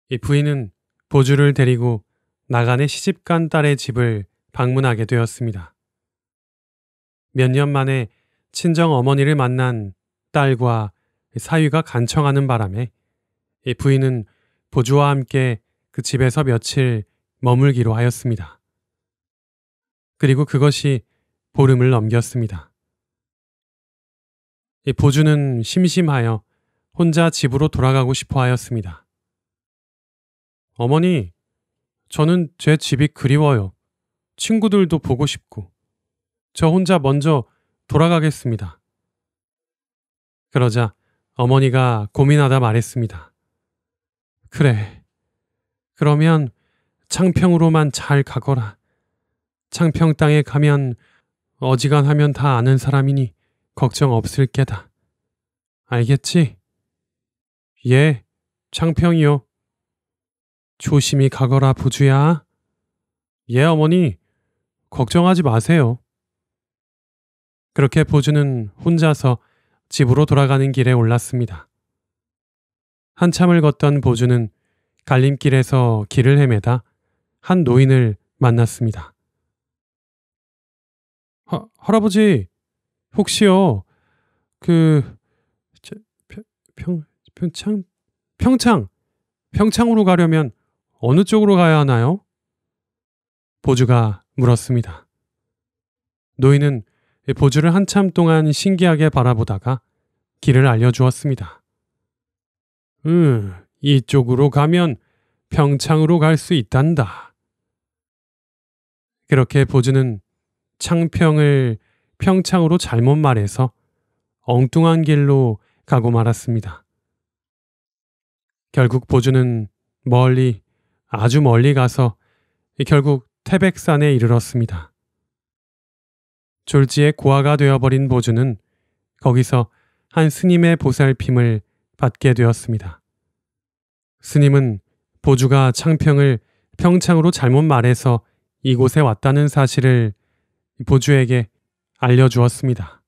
이 부인은 보주를 데리고 나간의 시집간 딸의 집을 방문하게 되었습니다. 몇 년 만에 친정 어머니를 만난 딸과 사위가 간청하는 바람에 이 부인은 보주와 함께 그 집에서 며칠 머물기로 하였습니다. 그리고 그것이 보름을 넘겼습니다. 보주는 심심하여 혼자 집으로 돌아가고 싶어 하였습니다. 어머니, 저는 제 집이 그리워요. 친구들도 보고 싶고. 저 혼자 먼저 돌아가겠습니다. 그러자 어머니가 고민하다 말했습니다. 그래. 그러면 창평으로만 잘 가거라. 창평 땅에 가면 어지간하면 다 아는 사람이니 걱정 없을 게다. 알겠지? 예, 창평이요. 조심히 가거라, 부주야. 예, 어머니. 걱정하지 마세요. 그렇게 보주는 혼자서 집으로 돌아가는 길에 올랐습니다. 한참을 걷던 보주는 갈림길에서 길을 헤매다 한 노인을 만났습니다. 허, 할아버지, 혹시요 그 평, 평창 평창 평창으로 가려면 어느 쪽으로 가야 하나요? 보주가 물었습니다. 노인은 보주를 한참 동안 신기하게 바라보다가 길을 알려주었습니다. 음, 이쪽으로 가면 평창으로 갈 수 있단다. 그렇게 보주는 창평을 평창으로 잘못 말해서 엉뚱한 길로 가고 말았습니다. 결국 보주는 멀리, 아주 멀리 가서 결국 태백산에 이르렀습니다. 졸지에 고아가 되어버린 보주는 거기서 한 스님의 보살핌을 받게 되었습니다. 스님은 보주가 창평을 평창으로 잘못 말해서 이곳에 왔다는 사실을 보주에게 알려주었습니다.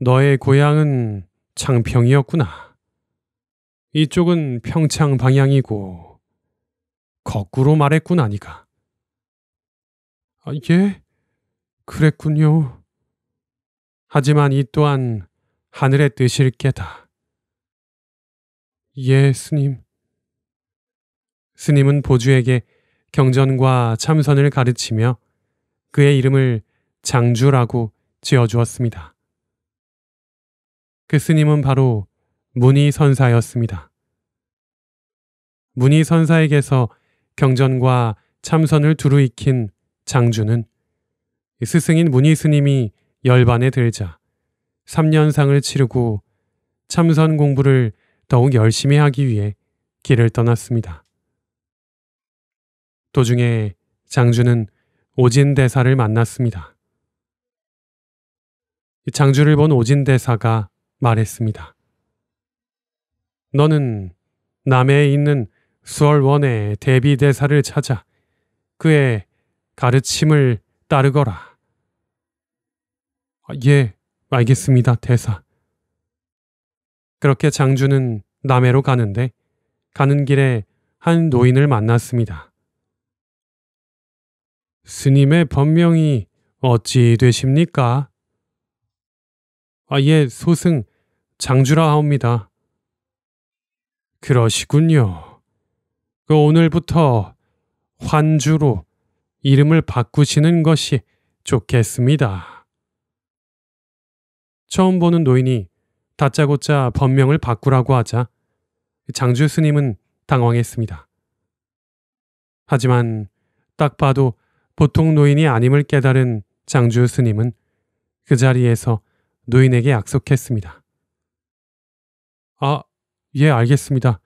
너의 고향은 창평이었구나. 이쪽은 평창 방향이고 거꾸로 말했구나 니가. 아, 예, 그랬군요. 하지만 이 또한 하늘의 뜻일 게다. 예, 스님. 스님은 보주에게 경전과 참선을 가르치며 그의 이름을 장주라고 지어주었습니다. 그 스님은 바로 문희선사였습니다. 문희선사에게서 경전과 참선을 두루 익힌 장주는 스승인 문희스님이 열반에 들자 3년상을 치르고 참선 공부를 더욱 열심히 하기 위해 길을 떠났습니다. 도중에 장주는 오진대사를 만났습니다. 장주를 본 오진 대사가 말했습니다. 너는 남해에 있는 수월원의 대비 대사를 찾아 그의 가르침을 따르거라. 아, 예, 알겠습니다, 대사. 그렇게 장주는 남해로 가는데 가는 길에 한 노인을 만났습니다. 스님의 법명이 어찌 되십니까? 아, 예, 소승 장주라 하옵니다. 그러시군요. 그 오늘부터 환주로 이름을 바꾸시는 것이 좋겠습니다. 처음 보는 노인이 다짜고짜 법명을 바꾸라고 하자 장주 스님은 당황했습니다. 하지만 딱 봐도 보통 노인이 아님을 깨달은 장주 스님은 그 자리에서 노인에게 약속했습니다. 아, 예, 알겠습니다.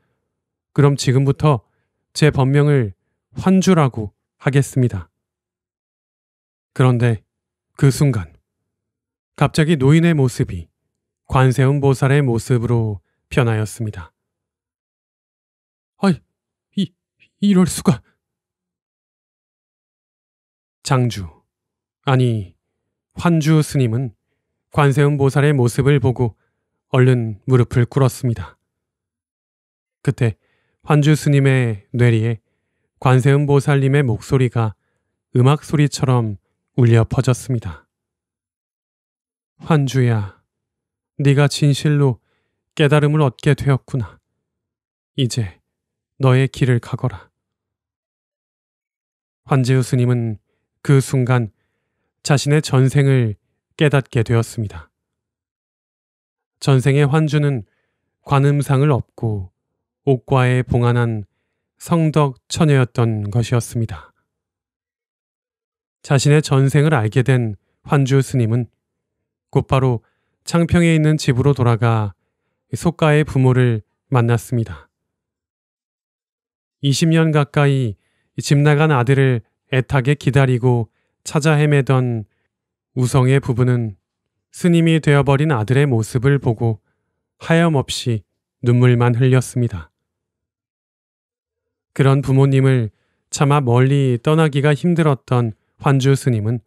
그럼 지금부터 제 법명을 환주라고 하겠습니다. 그런데 그 순간 갑자기 노인의 모습이 관세음 보살의 모습으로 변하였습니다. 아이, 이, 이럴 수가. 장주, 아니, 환주 스님은 관세음 보살의 모습을 보고 얼른 무릎을 꿇었습니다. 그때 환주 스님의 뇌리에 관세음 보살님의 목소리가 음악 소리처럼 울려 퍼졌습니다. 환주야, 네가 진실로 깨달음을 얻게 되었구나. 이제 너의 길을 가거라. 환지우 스님은 그 순간 자신의 전생을 깨닫게 되었습니다. 전생의 환주는 관음상을 업고 옥과에 봉안한 성덕 처녀였던 것이었습니다. 자신의 전생을 알게 된 환주 스님은 곧바로 창평에 있는 집으로 돌아가 속가의 부모를 만났습니다. 20년 가까이 집 나간 아들을 애타게 기다리고 찾아 헤매던 우성의 부부는 스님이 되어버린 아들의 모습을 보고 하염없이 눈물만 흘렸습니다. 그런 부모님을 차마 멀리 떠나기가 힘들었던 환주 스님은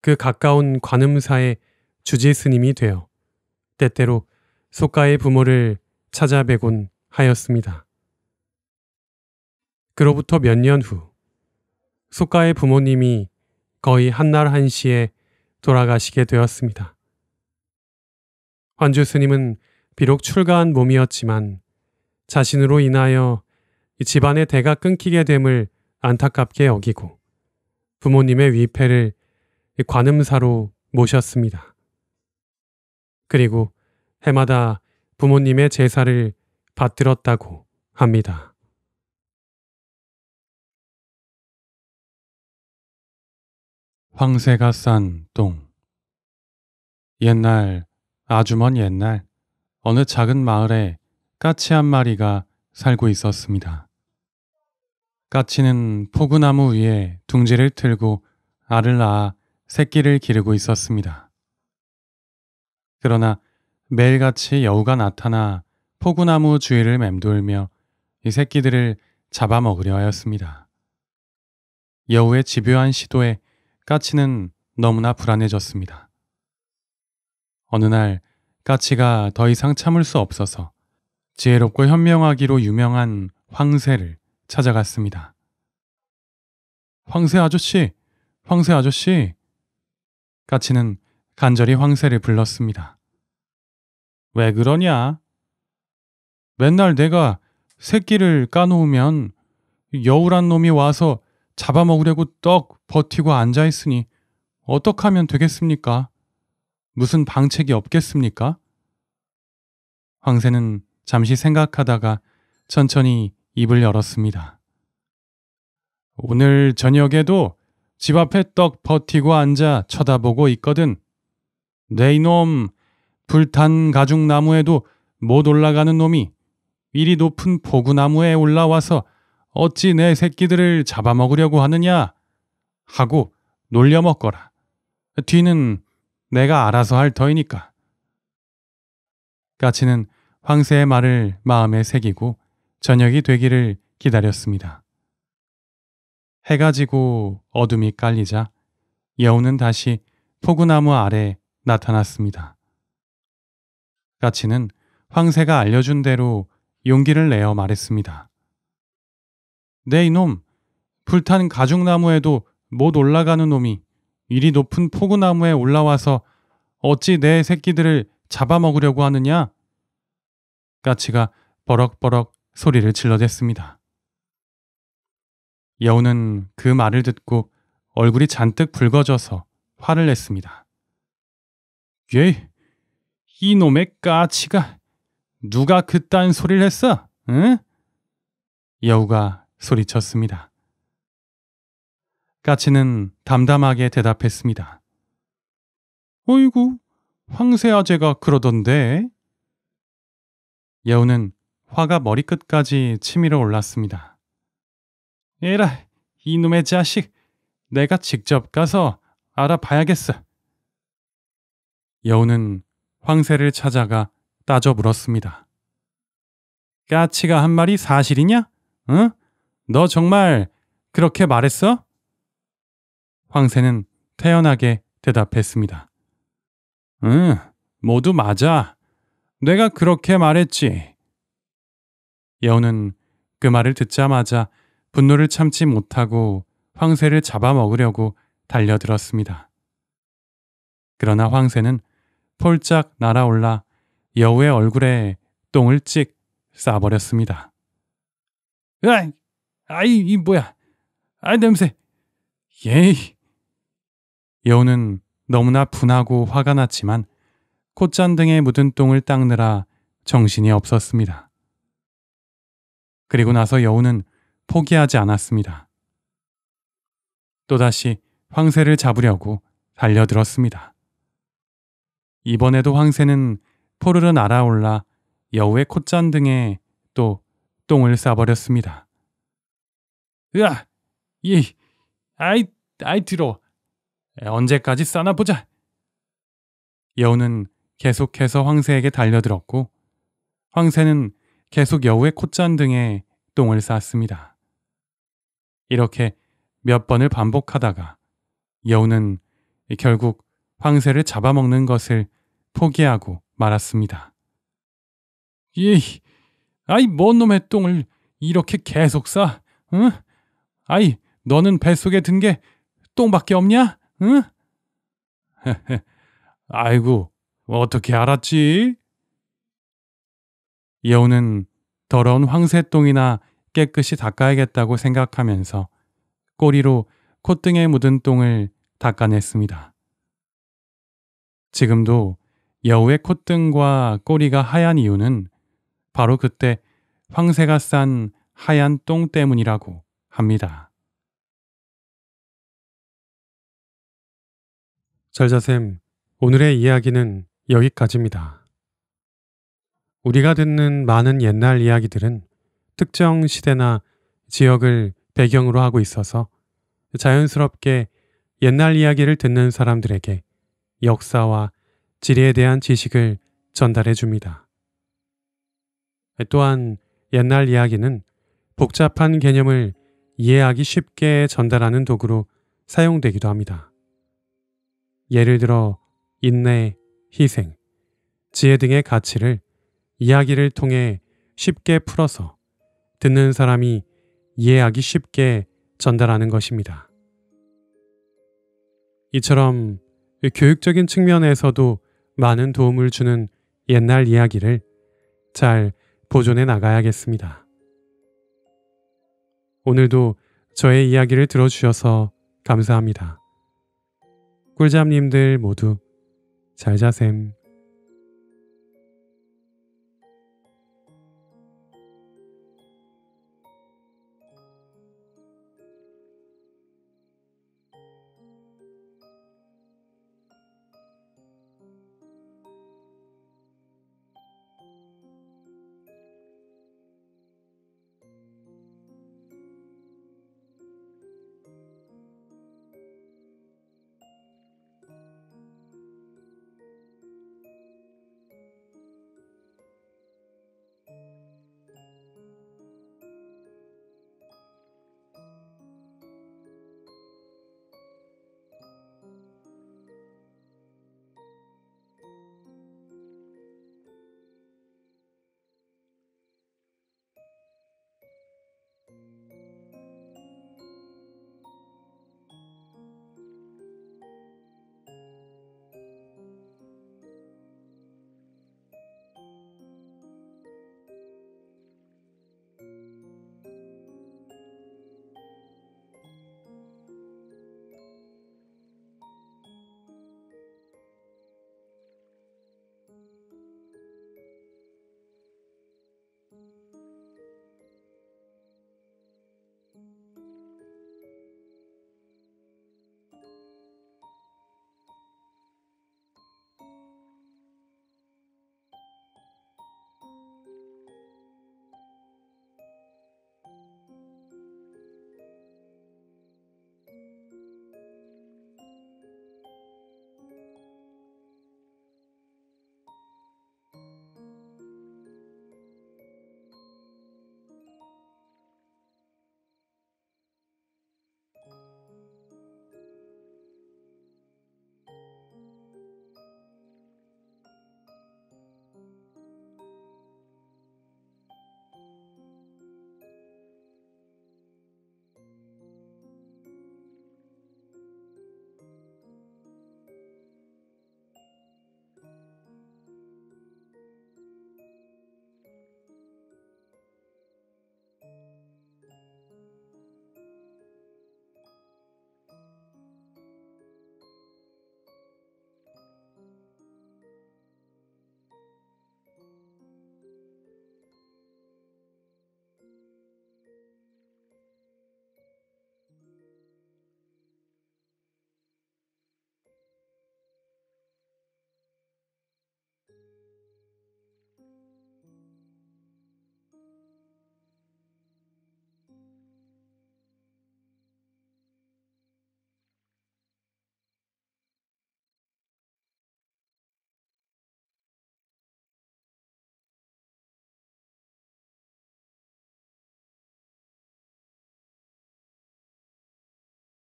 그 가까운 관음사의 주지 스님이 되어 때때로 속가의 부모를 찾아뵈곤 하였습니다. 그로부터 몇 년 후, 속가의 부모님이 거의 한날 한시에 돌아가시게 되었습니다. 환주 스님은 비록 출가한 몸이었지만 자신으로 인하여 집안의 대가 끊기게 됨을 안타깝게 여기고 부모님의 위패를 관음사로 모셨습니다. 그리고 해마다 부모님의 제사를 받들었다고 합니다. 황새가 싼 똥. 옛날, 아주 먼 옛날, 어느 작은 마을에 까치 한 마리가 살고 있었습니다. 까치는 포구나무 위에 둥지를 틀고 알을 낳아 새끼를 기르고 있었습니다. 그러나 매일같이 여우가 나타나 포구나무 주위를 맴돌며 이 새끼들을 잡아먹으려 하였습니다. 여우의 집요한 시도에 까치는 너무나 불안해졌습니다. 어느 날 까치가 더 이상 참을 수 없어서 지혜롭고 현명하기로 유명한 황새를 찾아갔습니다. 황새 아저씨, 황새 아저씨. 까치는 간절히 황새를 불렀습니다. 왜 그러냐? 맨날 내가 새끼를 까놓으면 여우란 놈이 와서 잡아먹으려고 떡 버티고 앉아 있으니 어떡 하면 되겠습니까? 무슨 방책이 없겠습니까? 황새는 잠시 생각하다가 천천히 입을 열었습니다. 오늘 저녁에도 집 앞에 떡 버티고 앉아 쳐다보고 있거든. 네 이놈 불탄 가죽나무에도 못 올라가는 놈이 이리 높은 포구나무에 올라와서 어찌 내 새끼들을 잡아먹으려고 하느냐? 하고 놀려먹거라. 뒤는 내가 알아서 할 터이니까. 까치는 황새의 말을 마음에 새기고 저녁이 되기를 기다렸습니다. 해가 지고 어둠이 깔리자 여우는 다시 포구나무 아래 나타났습니다. 까치는 황새가 알려준 대로 용기를 내어 말했습니다. 네 이놈, 불탄 가죽나무에도 못 올라가는 놈이 이리 높은 포구나무에 올라와서 어찌 내 새끼들을 잡아먹으려고 하느냐? 까치가 버럭버럭 소리를 질러댔습니다. 여우는 그 말을 듣고 얼굴이 잔뜩 붉어져서 화를 냈습니다. 예, 이놈의 까치가 누가 그딴 소리를 했어? 응? 여우가 소리쳤습니다. 까치는 담담하게 대답했습니다. 어이구, 황새 아재가 그러던데. 여우는 화가 머리끝까지 치밀어 올랐습니다. 에라, 이놈의 자식! 내가 직접 가서 알아봐야겠어. 여우는 황새를 찾아가 따져 물었습니다. 까치가 한 말이 사실이냐? 응? 너 정말 그렇게 말했어? 황새는 태연하게 대답했습니다. 응, 모두 맞아. 내가 그렇게 말했지. 여우는 그 말을 듣자마자 분노를 참지 못하고 황새를 잡아먹으려고 달려들었습니다. 그러나 황새는 폴짝 날아올라 여우의 얼굴에 똥을 찍 싸버렸습니다. 으아이! 아이, 이 뭐야? 아, 이 냄새! 예이! 여우는 너무나 분하고 화가 났지만 콧잔 등에 묻은 똥을 닦느라 정신이 없었습니다. 그리고 나서 여우는 포기하지 않았습니다. 또다시 황새를 잡으려고 달려들었습니다. 이번에도 황새는 포르르 날아올라 여우의 콧잔 등에 또 똥을 싸버렸습니다. 으아! 이, 아이, 아이 들어. 예, 언제까지 싸나 보자. 여우는 계속해서 황새에게 달려들었고 황새는 계속 여우의 콧잔 등에 똥을 쌌습니다. 이렇게 몇 번을 반복하다가 여우는 결국 황새를 잡아먹는 것을 포기하고 말았습니다. 이, 아이 뭔 놈의 똥을 이렇게 계속 싸? 응? 아이 너는 뱃속에 든 게 똥밖에 없냐? 응? 아이고, 어떻게 알았지? 여우는 더러운 황새똥이나 깨끗이 닦아야겠다고 생각하면서 꼬리로 콧등에 묻은 똥을 닦아냈습니다. 지금도 여우의 콧등과 꼬리가 하얀 이유는 바로 그때 황새가 싼 하얀 똥 때문이라고 합니다. 절자쌤, 오늘의 이야기는 여기까지입니다. 우리가 듣는 많은 옛날 이야기들은 특정 시대나 지역을 배경으로 하고 있어서 자연스럽게 옛날 이야기를 듣는 사람들에게 역사와 지리에 대한 지식을 전달해 줍니다. 또한 옛날 이야기는 복잡한 개념을 이해하기 쉽게 전달하는 도구로 사용되기도 합니다. 예를 들어 인내, 희생, 지혜 등의 가치를 이야기를 통해 쉽게 풀어서 듣는 사람이 이해하기 쉽게 전달하는 것입니다. 이처럼 교육적인 측면에서도 많은 도움을 주는 옛날 이야기를 잘 보존해 나가야겠습니다. 오늘도 저의 이야기를 들어주셔서 감사합니다. 꿀잠님들 모두 잘 자셈.